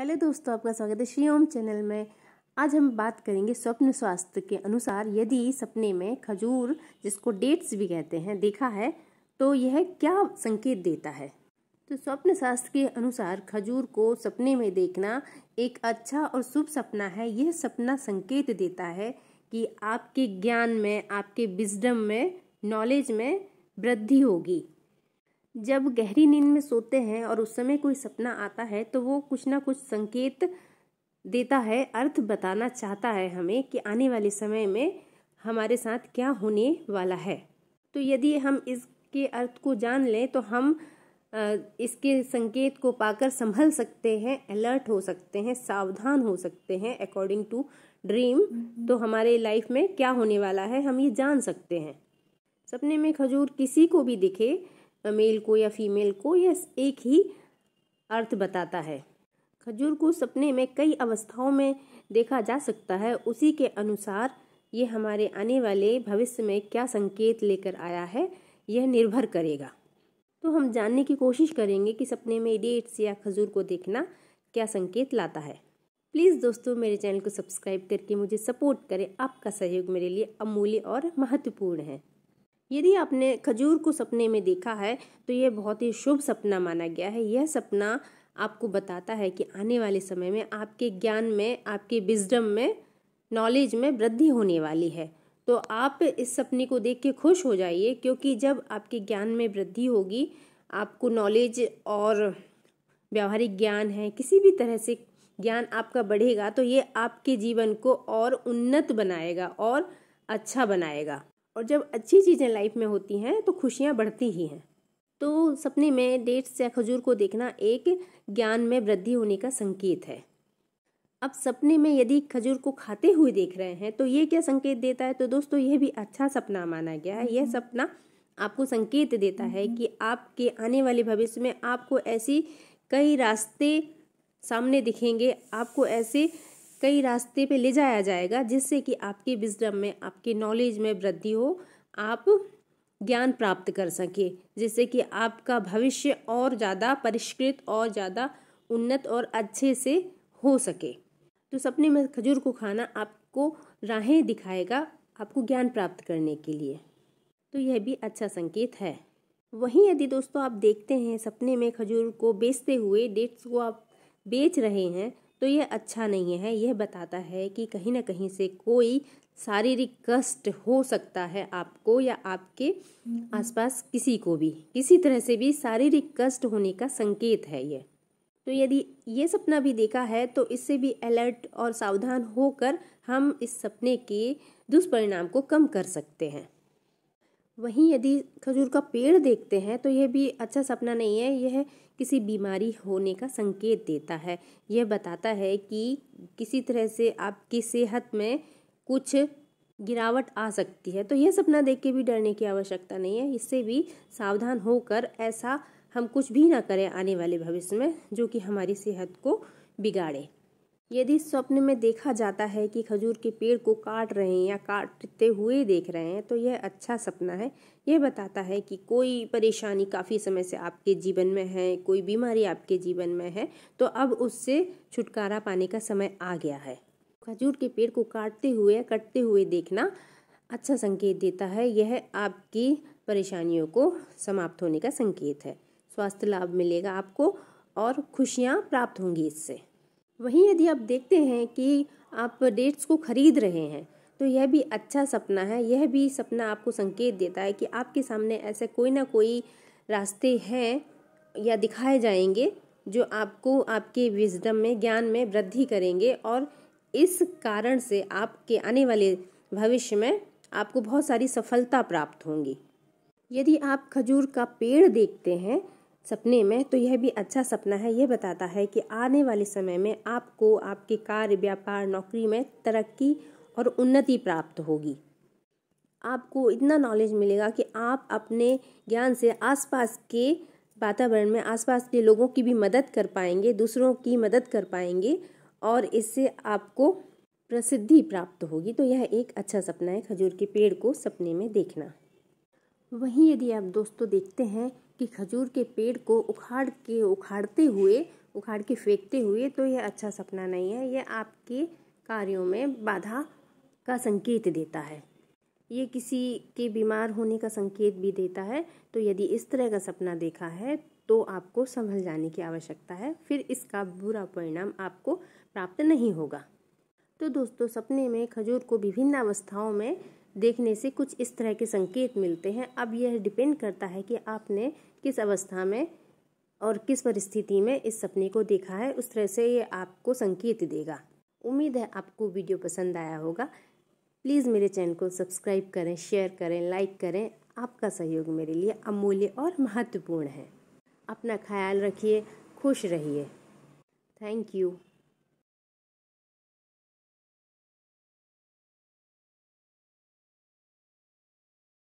Hello दोस्तों आपका स्वागत है श्री ओम चैनल में आज हम बात करेंगे स्वप्न स्वास्थ्य के अनुसार यदि सपने में खजूर जिसको डेट्स भी कहते हैं देखा है तो यह क्या संकेत देता है तो स्वप्न शास्त्र के अनुसार खजूर को सपने में देखना एक अच्छा और शुभ सपना है यह सपना संकेत देता है कि आपके ज्ञान में आपके विजडम में नॉलेज में वृद्धि होगी जब गहरी नींद में सोते हैं और उस समय कोई सपना आता है तो वो कुछ ना कुछ संकेत देता है अर्थ बताना चाहता है हमें कि आने वाले समय में हमारे साथ क्या होने वाला है तो यदि हम इसके अर्थ को जान लें तो हम इसके संकेत को पाकर संभल सकते हैं अलर्ट हो सकते हैं सावधान हो सकते हैं अकॉर्डिंग टू ड्रीम तो हमारे लाइफ में क्या होने वाला है हम ये जान सकते हैं सपने में खजूर किसी को भी दिखे मेल को या फीमेल को यह एक ही अर्थ बताता है खजूर को सपने में कई अवस्थाओं में देखा जा सकता है उसी के अनुसार ये हमारे आने वाले भविष्य में क्या संकेत लेकर आया है यह निर्भर करेगा तो हम जानने की कोशिश करेंगे कि सपने में डेट्स या खजूर को देखना क्या संकेत लाता है प्लीज़ दोस्तों मेरे चैनल को सब्सक्राइब करके मुझे सपोर्ट करें आपका सहयोग मेरे लिए अमूल्य और महत्वपूर्ण है यदि आपने खजूर को सपने में देखा है तो यह बहुत ही शुभ सपना माना गया है यह सपना आपको बताता है कि आने वाले समय में आपके ज्ञान में आपके विजडम में नॉलेज में वृद्धि होने वाली है तो आप इस सपने को देख के खुश हो जाइए क्योंकि जब आपके ज्ञान में वृद्धि होगी आपको नॉलेज और व्यावहारिक ज्ञान है किसी भी तरह से ज्ञान आपका बढ़ेगा तो ये आपके जीवन को और उन्नत बनाएगा और अच्छा बनाएगा और जब अच्छी चीज़ें लाइफ में होती हैं तो खुशियाँ बढ़ती ही हैं तो सपने में डेट्स या खजूर को देखना एक ज्ञान में वृद्धि होने का संकेत है अब सपने में यदि खजूर को खाते हुए देख रहे हैं तो ये क्या संकेत देता है तो दोस्तों यह भी अच्छा सपना माना गया है यह सपना आपको संकेत देता है कि आपके आने वाले भविष्य में आपको ऐसी कई रास्ते सामने दिखेंगे आपको ऐसे कई रास्ते पे ले जाया जाएगा जिससे कि आपके विजडम में आपके नॉलेज में वृद्धि हो आप ज्ञान प्राप्त कर सके जिससे कि आपका भविष्य और ज़्यादा परिष्कृत और ज़्यादा उन्नत और अच्छे से हो सके तो सपने में खजूर को खाना आपको राहें दिखाएगा आपको ज्ञान प्राप्त करने के लिए तो यह भी अच्छा संकेत है वहीं यदि दोस्तों आप देखते हैं सपने में खजूर को बेचते हुए डेट्स को आप बेच रहे हैं तो यह अच्छा नहीं है यह बताता है कि कहीं ना कहीं से कोई शारीरिक कष्ट हो सकता है आपको या आपके हम्म। आसपास किसी को भी किसी तरह से भी शारीरिक कष्ट होने का संकेत है यह तो यदि ये सपना भी देखा है तो इससे भी अलर्ट और सावधान होकर हम इस सपने के दुष्परिणाम को कम कर सकते हैं वहीं यदि खजूर का पेड़ देखते हैं तो यह भी अच्छा सपना नहीं है यह किसी बीमारी होने का संकेत देता है यह बताता है कि किसी तरह से आपकी सेहत में कुछ गिरावट आ सकती है तो यह सपना देख के भी डरने की आवश्यकता नहीं है इससे भी सावधान होकर ऐसा हम कुछ भी ना करें आने वाले भविष्य में जो कि हमारी सेहत को बिगाड़े यदि स्वप्न में देखा जाता है कि खजूर के पेड़ को काट रहे हैं या काटते हुए देख रहे हैं तो यह अच्छा सपना है यह बताता है कि कोई परेशानी काफ़ी समय से आपके जीवन में है कोई बीमारी आपके जीवन में है तो अब उससे छुटकारा पाने का समय आ गया है खजूर के पेड़ को काटते हुए या कटते हुए देखना अच्छा संकेत देता है यह आपकी परेशानियों को समाप्त होने का संकेत है स्वास्थ्य लाभ मिलेगा आपको और खुशियाँ प्राप्त होंगी इससे वहीं यदि आप देखते हैं कि आप डेट्स को ख़रीद रहे हैं तो यह भी अच्छा सपना है यह भी सपना आपको संकेत देता है कि आपके सामने ऐसे कोई ना कोई रास्ते हैं या दिखाए जाएंगे जो आपको आपके विजडम में ज्ञान में वृद्धि करेंगे और इस कारण से आपके आने वाले भविष्य में आपको बहुत सारी सफलता प्राप्त होंगी यदि आप खजूर का पेड़ देखते हैं सपने में तो यह भी अच्छा सपना है यह बताता है कि आने वाले समय में आपको आपके कार्य व्यापार नौकरी में तरक्की और उन्नति प्राप्त होगी आपको इतना नॉलेज मिलेगा कि आप अपने ज्ञान से आसपास के वातावरण में आसपास के लोगों की भी मदद कर पाएंगे दूसरों की मदद कर पाएंगे और इससे आपको प्रसिद्धि प्राप्त होगी तो यह एक अच्छा सपना है खजूर के पेड़ को सपने में देखना वहीं यदि आप दोस्तों देखते हैं कि खजूर के पेड़ को उखाड़ के उखाड़ते हुए उखाड़ के फेंकते हुए तो यह अच्छा सपना नहीं है यह आपके कार्यों में बाधा का संकेत देता है ये किसी के बीमार होने का संकेत भी देता है तो यदि इस तरह का सपना देखा है तो आपको संभल जाने की आवश्यकता है फिर इसका बुरा परिणाम आपको प्राप्त नहीं होगा तो दोस्तों सपने में खजूर को विभिन्न अवस्थाओं में देखने से कुछ इस तरह के संकेत मिलते हैं अब यह डिपेंड करता है कि आपने किस अवस्था में और किस परिस्थिति में इस सपने को देखा है उस तरह से ये आपको संकेत देगा उम्मीद है आपको वीडियो पसंद आया होगा प्लीज़ मेरे चैनल को सब्सक्राइब करें शेयर करें लाइक करें आपका सहयोग मेरे लिए अमूल्य और महत्वपूर्ण है अपना ख्याल रखिए खुश रहिए थैंक यू